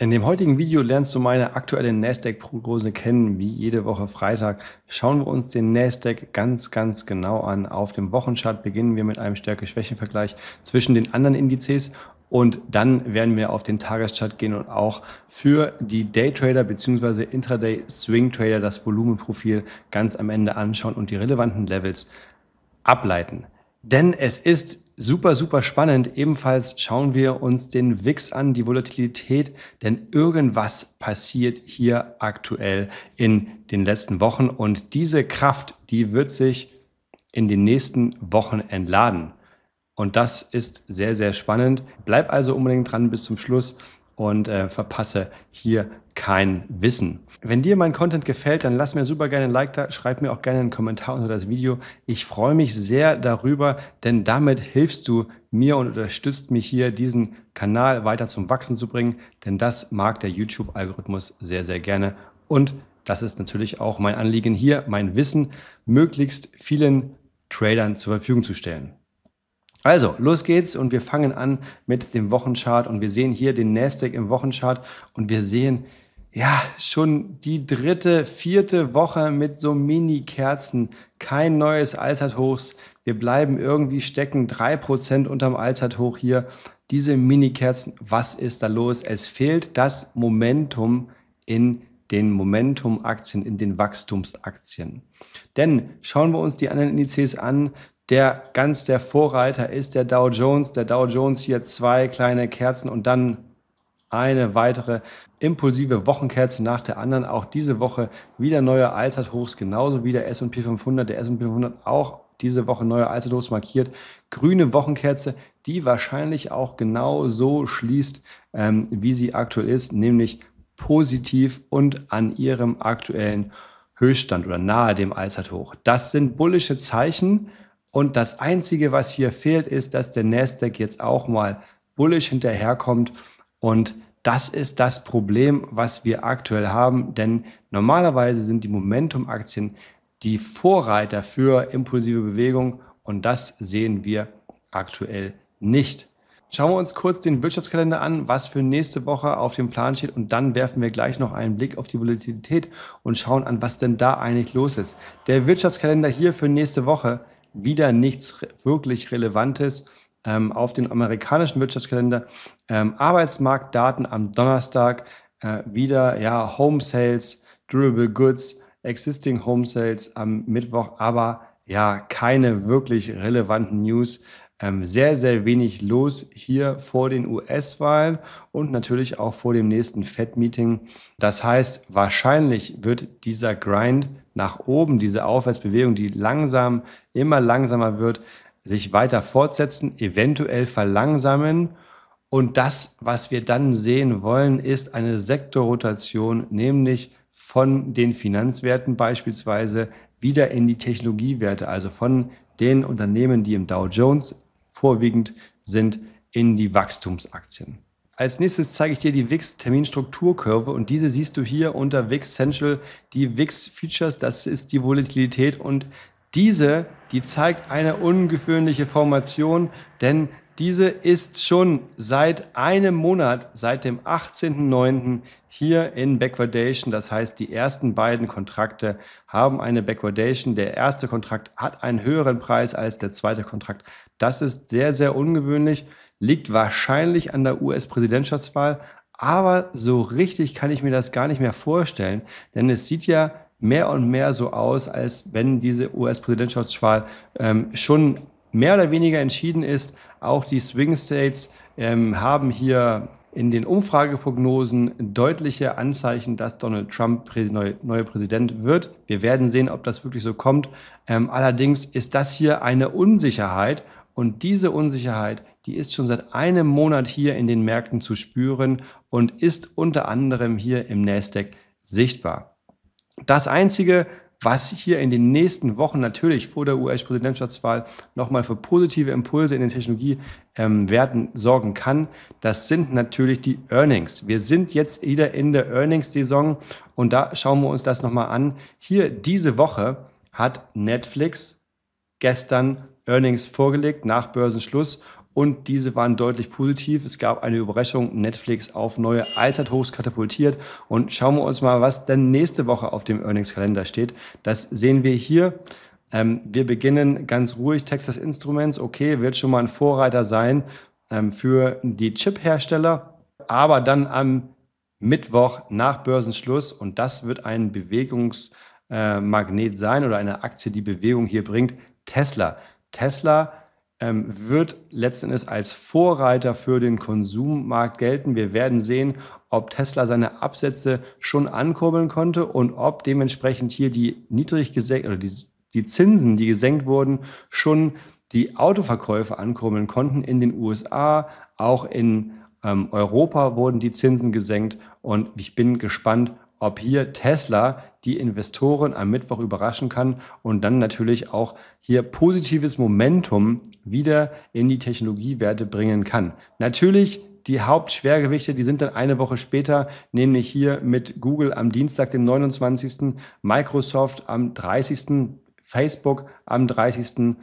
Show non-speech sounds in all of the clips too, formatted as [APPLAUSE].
In dem heutigen Video lernst du meine aktuelle Nasdaq-Prognose kennen. Wie jede Woche Freitag schauen wir uns den Nasdaq ganz, ganz genau an. Auf dem Wochenchart beginnen wir mit einem stärke schwächen vergleich zwischen den anderen Indizes und dann werden wir auf den Tageschart gehen und auch für die Daytrader bzw. Intraday Swing Trader das Volumenprofil ganz am Ende anschauen und die relevanten Levels ableiten. Denn es ist Super, super spannend. Ebenfalls schauen wir uns den WIX an, die Volatilität, denn irgendwas passiert hier aktuell in den letzten Wochen und diese Kraft, die wird sich in den nächsten Wochen entladen. Und das ist sehr, sehr spannend. Bleib also unbedingt dran bis zum Schluss und äh, verpasse hier kein Wissen. Wenn dir mein Content gefällt, dann lass mir super gerne ein Like da, schreib mir auch gerne einen Kommentar unter das Video. Ich freue mich sehr darüber, denn damit hilfst du mir und unterstützt mich hier, diesen Kanal weiter zum Wachsen zu bringen, denn das mag der YouTube-Algorithmus sehr, sehr gerne und das ist natürlich auch mein Anliegen hier, mein Wissen möglichst vielen Tradern zur Verfügung zu stellen. Also, los geht's und wir fangen an mit dem Wochenchart und wir sehen hier den Nasdaq im Wochenchart und wir sehen ja, schon die dritte, vierte Woche mit so Mini-Kerzen. Kein neues Allzeithochs. Wir bleiben irgendwie stecken, 3% unterm Allzeithoch hier. Diese Mini-Kerzen, was ist da los? Es fehlt das Momentum in den Momentum-Aktien, in den Wachstumsaktien. Denn schauen wir uns die anderen Indizes an, der ganz der Vorreiter ist der Dow Jones. Der Dow Jones hier zwei kleine Kerzen und dann eine weitere impulsive Wochenkerze nach der anderen. Auch diese Woche wieder neue Allzeithochs, genauso wie der S&P 500. Der S&P 500 auch diese Woche neue Allzeithochs markiert. Grüne Wochenkerze, die wahrscheinlich auch genau so schließt, ähm, wie sie aktuell ist, nämlich positiv und an ihrem aktuellen Höchststand oder nahe dem Allzeithoch. Das sind bullische Zeichen und das Einzige, was hier fehlt, ist, dass der Nasdaq jetzt auch mal bullisch hinterherkommt und das ist das Problem, was wir aktuell haben, denn normalerweise sind die Momentum-Aktien die Vorreiter für impulsive Bewegung und das sehen wir aktuell nicht. Schauen wir uns kurz den Wirtschaftskalender an, was für nächste Woche auf dem Plan steht und dann werfen wir gleich noch einen Blick auf die Volatilität und schauen an, was denn da eigentlich los ist. Der Wirtschaftskalender hier für nächste Woche wieder nichts wirklich Relevantes ähm, auf den amerikanischen Wirtschaftskalender ähm, Arbeitsmarktdaten am Donnerstag äh, wieder ja, Home Sales, Durable Goods, Existing Home Sales am Mittwoch, aber ja, keine wirklich relevanten News. Ähm, sehr, sehr wenig los hier vor den US-Wahlen und natürlich auch vor dem nächsten Fed-Meeting. Das heißt, wahrscheinlich wird dieser Grind nach oben, diese Aufwärtsbewegung, die langsam, immer langsamer wird, sich weiter fortsetzen, eventuell verlangsamen. Und das, was wir dann sehen wollen, ist eine Sektorrotation, nämlich von den Finanzwerten beispielsweise wieder in die Technologiewerte, also von den Unternehmen, die im Dow Jones vorwiegend sind, in die Wachstumsaktien. Als nächstes zeige ich dir die WIX Terminstrukturkurve und diese siehst du hier unter WIX Central, die WIX Futures, das ist die Volatilität und diese, die zeigt eine ungewöhnliche Formation, denn diese ist schon seit einem Monat, seit dem 18.09. hier in Backwardation. Das heißt, die ersten beiden Kontrakte haben eine Backwardation. Der erste Kontrakt hat einen höheren Preis als der zweite Kontrakt. Das ist sehr, sehr ungewöhnlich, liegt wahrscheinlich an der US-Präsidentschaftswahl. Aber so richtig kann ich mir das gar nicht mehr vorstellen, denn es sieht ja mehr und mehr so aus, als wenn diese US-Präsidentschaftswahl ähm, schon mehr oder weniger entschieden ist. Auch die Swing States ähm, haben hier in den Umfrageprognosen deutliche Anzeichen, dass Donald Trump neuer Präsident wird. Wir werden sehen, ob das wirklich so kommt. Ähm, allerdings ist das hier eine Unsicherheit und diese Unsicherheit, die ist schon seit einem Monat hier in den Märkten zu spüren und ist unter anderem hier im Nasdaq sichtbar. Das Einzige, was hier in den nächsten Wochen natürlich vor der US-Präsidentschaftswahl nochmal für positive Impulse in den Technologiewerten ähm, sorgen kann, das sind natürlich die Earnings. Wir sind jetzt wieder in der Earnings-Saison und da schauen wir uns das nochmal an. Hier diese Woche hat Netflix gestern Earnings vorgelegt nach Börsenschluss und diese waren deutlich positiv. Es gab eine Überraschung, Netflix auf neue Allzeithochs katapultiert und schauen wir uns mal, was denn nächste Woche auf dem Earnings-Kalender steht. Das sehen wir hier. Ähm, wir beginnen ganz ruhig. Texas Instruments, okay, wird schon mal ein Vorreiter sein ähm, für die Chip-Hersteller. Aber dann am Mittwoch nach Börsenschluss und das wird ein Bewegungsmagnet äh, sein oder eine Aktie, die Bewegung hier bringt. Tesla. Tesla ähm, wird letzten Endes als Vorreiter für den Konsummarkt gelten. Wir werden sehen, ob Tesla seine Absätze schon ankurbeln konnte und ob dementsprechend hier die niedrig gesenkten oder die, die Zinsen, die gesenkt wurden, schon die Autoverkäufe ankurbeln konnten in den USA, auch in ähm, Europa wurden die Zinsen gesenkt und ich bin gespannt, ob hier Tesla die Investoren am Mittwoch überraschen kann und dann natürlich auch hier positives Momentum wieder in die Technologiewerte bringen kann. Natürlich die Hauptschwergewichte, die sind dann eine Woche später, nämlich hier mit Google am Dienstag, dem 29., Microsoft am 30., Facebook am 30.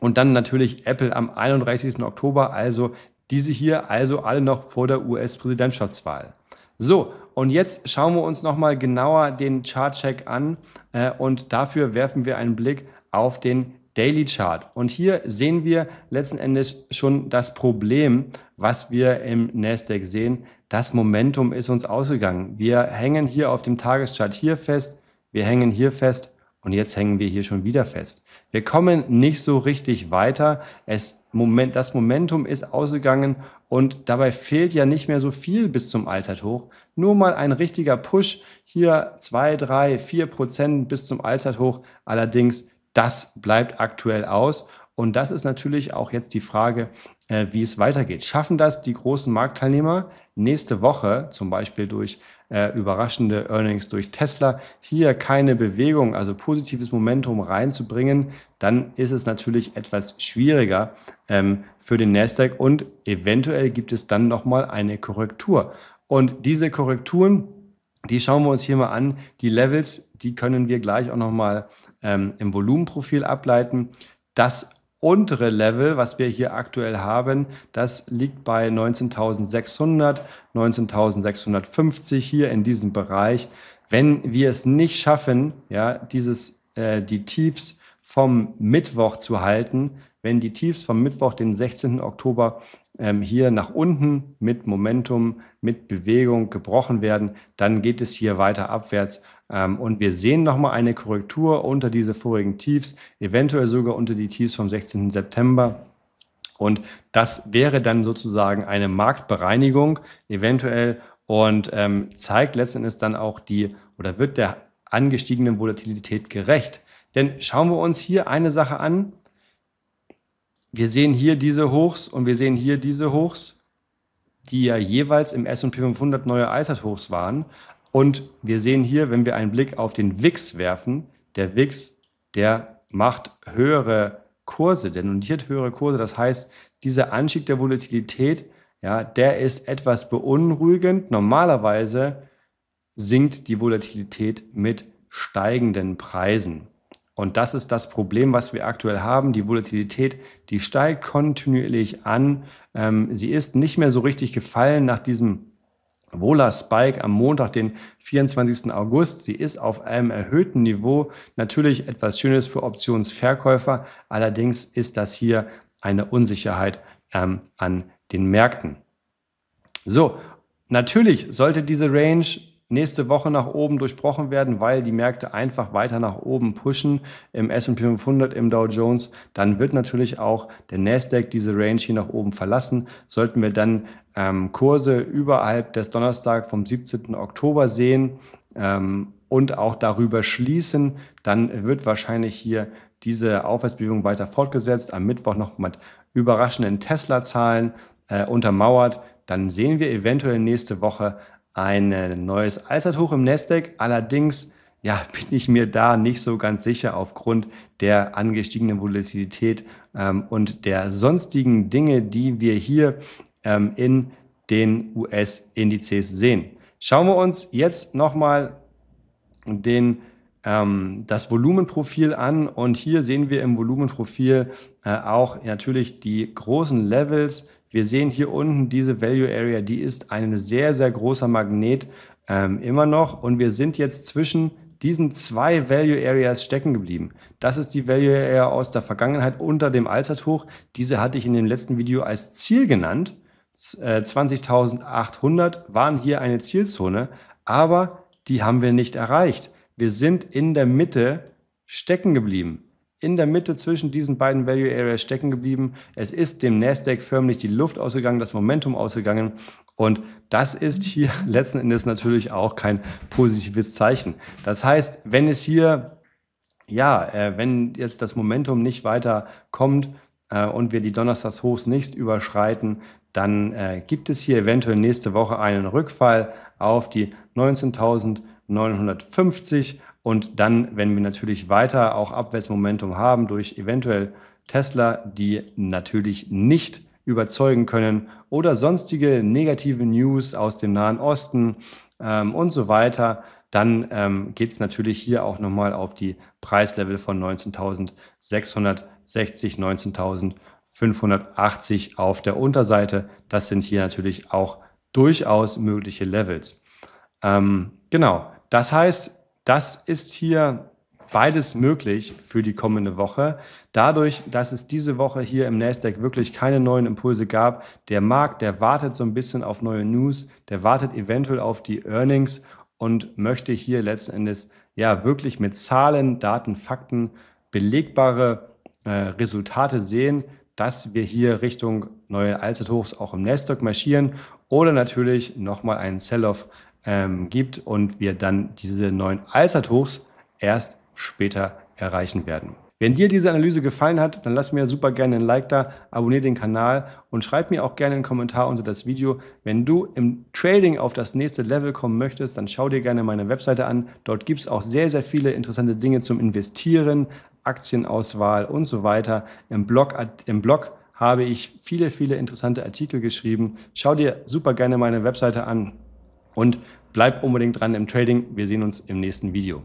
und dann natürlich Apple am 31. Oktober, also diese hier also alle noch vor der US-Präsidentschaftswahl. So, und jetzt schauen wir uns nochmal genauer den Chartcheck an äh, und dafür werfen wir einen Blick auf den Daily Chart. Und hier sehen wir letzten Endes schon das Problem, was wir im Nasdaq sehen. Das Momentum ist uns ausgegangen. Wir hängen hier auf dem Tageschart hier fest, wir hängen hier fest und jetzt hängen wir hier schon wieder fest. Wir kommen nicht so richtig weiter. Es, Moment, das Momentum ist ausgegangen und dabei fehlt ja nicht mehr so viel bis zum Allzeithoch. Nur mal ein richtiger Push hier 2, 3, 4 Prozent bis zum Allzeithoch. Allerdings, das bleibt aktuell aus. Und das ist natürlich auch jetzt die Frage, äh, wie es weitergeht. Schaffen das die großen Marktteilnehmer nächste Woche, zum Beispiel durch äh, überraschende Earnings durch Tesla, hier keine Bewegung, also positives Momentum reinzubringen, dann ist es natürlich etwas schwieriger ähm, für den Nasdaq und eventuell gibt es dann nochmal eine Korrektur. Und diese Korrekturen, die schauen wir uns hier mal an. Die Levels, die können wir gleich auch nochmal ähm, im Volumenprofil ableiten. Das untere Level, was wir hier aktuell haben, das liegt bei 19.600, 19.650 hier in diesem Bereich. Wenn wir es nicht schaffen, ja, dieses, äh, die Tiefs vom Mittwoch zu halten, wenn die Tiefs vom Mittwoch, den 16. Oktober, ähm, hier nach unten mit Momentum, mit Bewegung gebrochen werden, dann geht es hier weiter abwärts ähm, und wir sehen nochmal eine Korrektur unter diese vorigen Tiefs, eventuell sogar unter die Tiefs vom 16. September. Und das wäre dann sozusagen eine Marktbereinigung eventuell und ähm, zeigt letzten Endes dann auch die oder wird der angestiegenen Volatilität gerecht. Denn schauen wir uns hier eine Sache an. Wir sehen hier diese Hochs und wir sehen hier diese Hochs, die ja jeweils im S&P 500 neue Eishard-Hochs waren. Und wir sehen hier, wenn wir einen Blick auf den WIX werfen, der WIX, der macht höhere Kurse, der notiert höhere Kurse. Das heißt, dieser Anstieg der Volatilität, ja, der ist etwas beunruhigend. Normalerweise sinkt die Volatilität mit steigenden Preisen. Und das ist das Problem, was wir aktuell haben. Die Volatilität, die steigt kontinuierlich an. Ähm, sie ist nicht mehr so richtig gefallen nach diesem Vola Spike am Montag, den 24. August. Sie ist auf einem erhöhten Niveau. Natürlich etwas Schönes für Optionsverkäufer. Allerdings ist das hier eine Unsicherheit ähm, an den Märkten. So, natürlich sollte diese Range nächste Woche nach oben durchbrochen werden, weil die Märkte einfach weiter nach oben pushen im S&P 500, im Dow Jones, dann wird natürlich auch der Nasdaq diese Range hier nach oben verlassen. Sollten wir dann ähm, Kurse überhalb des Donnerstag vom 17. Oktober sehen ähm, und auch darüber schließen, dann wird wahrscheinlich hier diese Aufwärtsbewegung weiter fortgesetzt. Am Mittwoch noch mit überraschenden Tesla-Zahlen äh, untermauert. Dann sehen wir eventuell nächste Woche ein äh, neues Allzeithoch im Nasdaq. Allerdings ja, [LAUGHS] bin ich mir da nicht so ganz sicher aufgrund der angestiegenen Volatilität ähm, und der sonstigen Dinge, die wir hier ähm, in den US-Indizes sehen. Schauen wir uns jetzt nochmal den ähm, das Volumenprofil an und hier sehen wir im Volumenprofil äh, auch natürlich die großen Levels, wir sehen hier unten diese Value Area, die ist ein sehr, sehr großer Magnet ähm, immer noch. Und wir sind jetzt zwischen diesen zwei Value Areas stecken geblieben. Das ist die Value Area aus der Vergangenheit unter dem Allzeithoch. Diese hatte ich in dem letzten Video als Ziel genannt. 20.800 äh, waren hier eine Zielzone, aber die haben wir nicht erreicht. Wir sind in der Mitte stecken geblieben in der Mitte zwischen diesen beiden Value Areas stecken geblieben. Es ist dem Nasdaq förmlich die Luft ausgegangen, das Momentum ausgegangen und das ist hier [LAUGHS] letzten Endes natürlich auch kein positives Zeichen. Das heißt, wenn es hier ja, äh, wenn jetzt das Momentum nicht weiter kommt äh, und wir die Donnerstagshochs nicht überschreiten, dann äh, gibt es hier eventuell nächste Woche einen Rückfall auf die 19.950 und dann, wenn wir natürlich weiter auch Abwärtsmomentum haben durch eventuell Tesla, die natürlich nicht überzeugen können oder sonstige negative News aus dem Nahen Osten ähm, und so weiter, dann ähm, geht es natürlich hier auch nochmal auf die Preislevel von 19.660, 19.580 auf der Unterseite. Das sind hier natürlich auch durchaus mögliche Levels. Ähm, genau, das heißt, das ist hier beides möglich für die kommende Woche. Dadurch, dass es diese Woche hier im Nasdaq wirklich keine neuen Impulse gab, der Markt, der wartet so ein bisschen auf neue News, der wartet eventuell auf die Earnings und möchte hier letzten Endes ja wirklich mit Zahlen, Daten, Fakten belegbare äh, Resultate sehen, dass wir hier Richtung neue Allzeithochs auch im Nasdaq marschieren oder natürlich nochmal einen Sell-off ähm, gibt und wir dann diese neuen Allzeithochs erst später erreichen werden. Wenn dir diese Analyse gefallen hat, dann lass mir super gerne ein Like da, abonniere den Kanal und schreib mir auch gerne einen Kommentar unter das Video. Wenn du im Trading auf das nächste Level kommen möchtest, dann schau dir gerne meine Webseite an. Dort gibt es auch sehr, sehr viele interessante Dinge zum Investieren, Aktienauswahl und so weiter. Im Blog, im Blog habe ich viele, viele interessante Artikel geschrieben. Schau dir super gerne meine Webseite an. Und Bleib unbedingt dran im Trading. Wir sehen uns im nächsten Video.